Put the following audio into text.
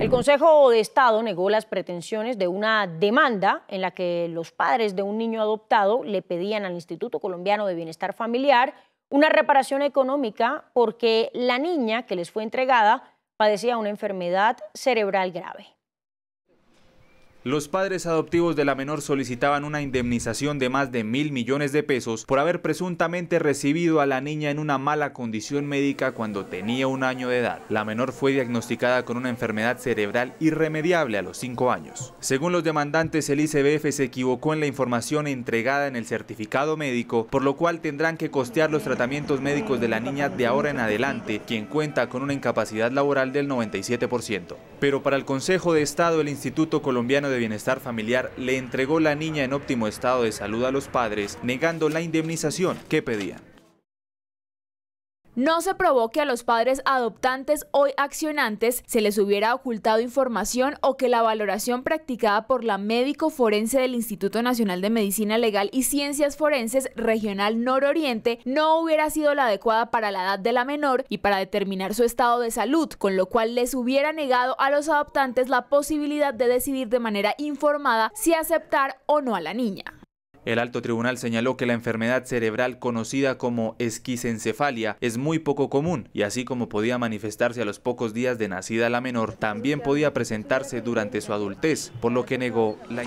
El Consejo de Estado negó las pretensiones de una demanda en la que los padres de un niño adoptado le pedían al Instituto Colombiano de Bienestar Familiar una reparación económica porque la niña que les fue entregada padecía una enfermedad cerebral grave. Los padres adoptivos de la menor solicitaban una indemnización de más de mil millones de pesos por haber presuntamente recibido a la niña en una mala condición médica cuando tenía un año de edad. La menor fue diagnosticada con una enfermedad cerebral irremediable a los cinco años. Según los demandantes, el ICBF se equivocó en la información entregada en el certificado médico, por lo cual tendrán que costear los tratamientos médicos de la niña de ahora en adelante, quien cuenta con una incapacidad laboral del 97%. Pero para el Consejo de Estado, el Instituto Colombiano de Bienestar Familiar le entregó la niña en óptimo estado de salud a los padres, negando la indemnización que pedían no se probó que a los padres adoptantes hoy accionantes se les hubiera ocultado información o que la valoración practicada por la médico forense del Instituto Nacional de Medicina Legal y Ciencias Forenses Regional Nororiente no hubiera sido la adecuada para la edad de la menor y para determinar su estado de salud, con lo cual les hubiera negado a los adoptantes la posibilidad de decidir de manera informada si aceptar o no a la niña. El alto tribunal señaló que la enfermedad cerebral conocida como esquisencefalia es muy poco común y así como podía manifestarse a los pocos días de nacida la menor, también podía presentarse durante su adultez, por lo que negó la